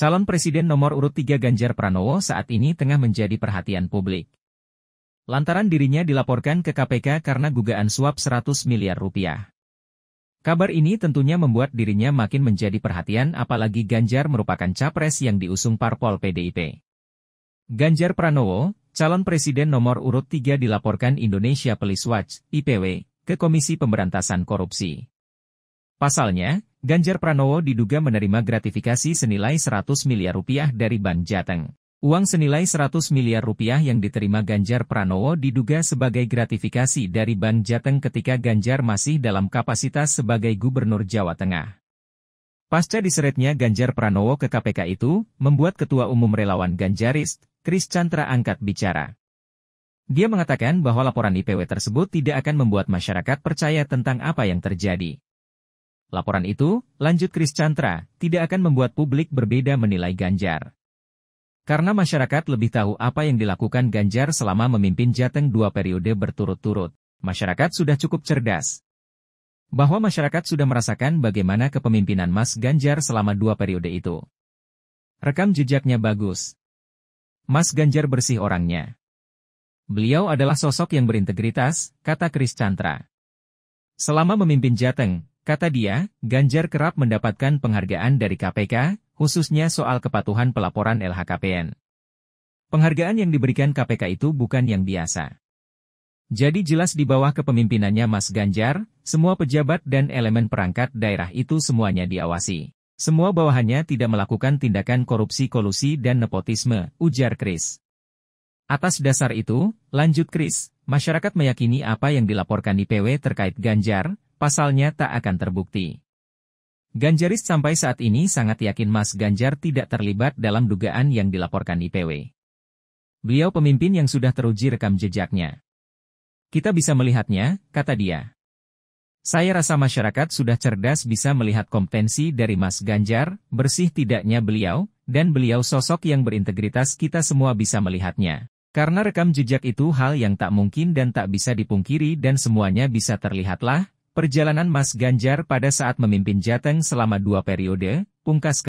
Calon Presiden nomor urut 3 Ganjar Pranowo saat ini tengah menjadi perhatian publik. Lantaran dirinya dilaporkan ke KPK karena gugaan suap 100 miliar rupiah. Kabar ini tentunya membuat dirinya makin menjadi perhatian apalagi Ganjar merupakan capres yang diusung parpol PDIP. Ganjar Pranowo, calon presiden nomor urut 3 dilaporkan Indonesia Police Watch, IPW, ke Komisi Pemberantasan Korupsi. Pasalnya, Ganjar Pranowo diduga menerima gratifikasi senilai 100 miliar rupiah dari Ban Jateng. Uang senilai 100 miliar rupiah yang diterima Ganjar Pranowo diduga sebagai gratifikasi dari Ban Jateng ketika Ganjar masih dalam kapasitas sebagai Gubernur Jawa Tengah. Pasca diseretnya Ganjar Pranowo ke KPK itu, membuat Ketua Umum Relawan Ganjarist, Kris Chandra angkat bicara. Dia mengatakan bahwa laporan IPW tersebut tidak akan membuat masyarakat percaya tentang apa yang terjadi. Laporan itu, lanjut Kris Chantra, tidak akan membuat publik berbeda menilai Ganjar. Karena masyarakat lebih tahu apa yang dilakukan Ganjar selama memimpin Jateng dua periode berturut-turut, masyarakat sudah cukup cerdas. Bahwa masyarakat sudah merasakan bagaimana kepemimpinan Mas Ganjar selama dua periode itu. Rekam jejaknya bagus. Mas Ganjar bersih orangnya. Beliau adalah sosok yang berintegritas, kata Kris Chantra. Selama memimpin Jateng, Kata dia, Ganjar kerap mendapatkan penghargaan dari KPK, khususnya soal kepatuhan pelaporan LHKPN. Penghargaan yang diberikan KPK itu bukan yang biasa. Jadi jelas di bawah kepemimpinannya Mas Ganjar, semua pejabat dan elemen perangkat daerah itu semuanya diawasi. Semua bawahannya tidak melakukan tindakan korupsi kolusi dan nepotisme, ujar Kris. Atas dasar itu, lanjut Kris, masyarakat meyakini apa yang dilaporkan IPW terkait Ganjar, pasalnya tak akan terbukti. Ganjaris sampai saat ini sangat yakin Mas Ganjar tidak terlibat dalam dugaan yang dilaporkan IPW. Beliau pemimpin yang sudah teruji rekam jejaknya. Kita bisa melihatnya, kata dia. Saya rasa masyarakat sudah cerdas bisa melihat kompetensi dari Mas Ganjar, bersih tidaknya beliau, dan beliau sosok yang berintegritas kita semua bisa melihatnya. Karena rekam jejak itu hal yang tak mungkin dan tak bisa dipungkiri dan semuanya bisa terlihatlah, Perjalanan Mas Ganjar pada saat memimpin Jateng selama dua periode, pungkas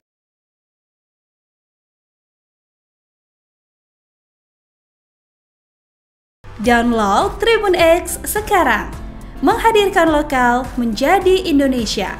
Download Tribun X sekarang, menghadirkan lokal menjadi Indonesia.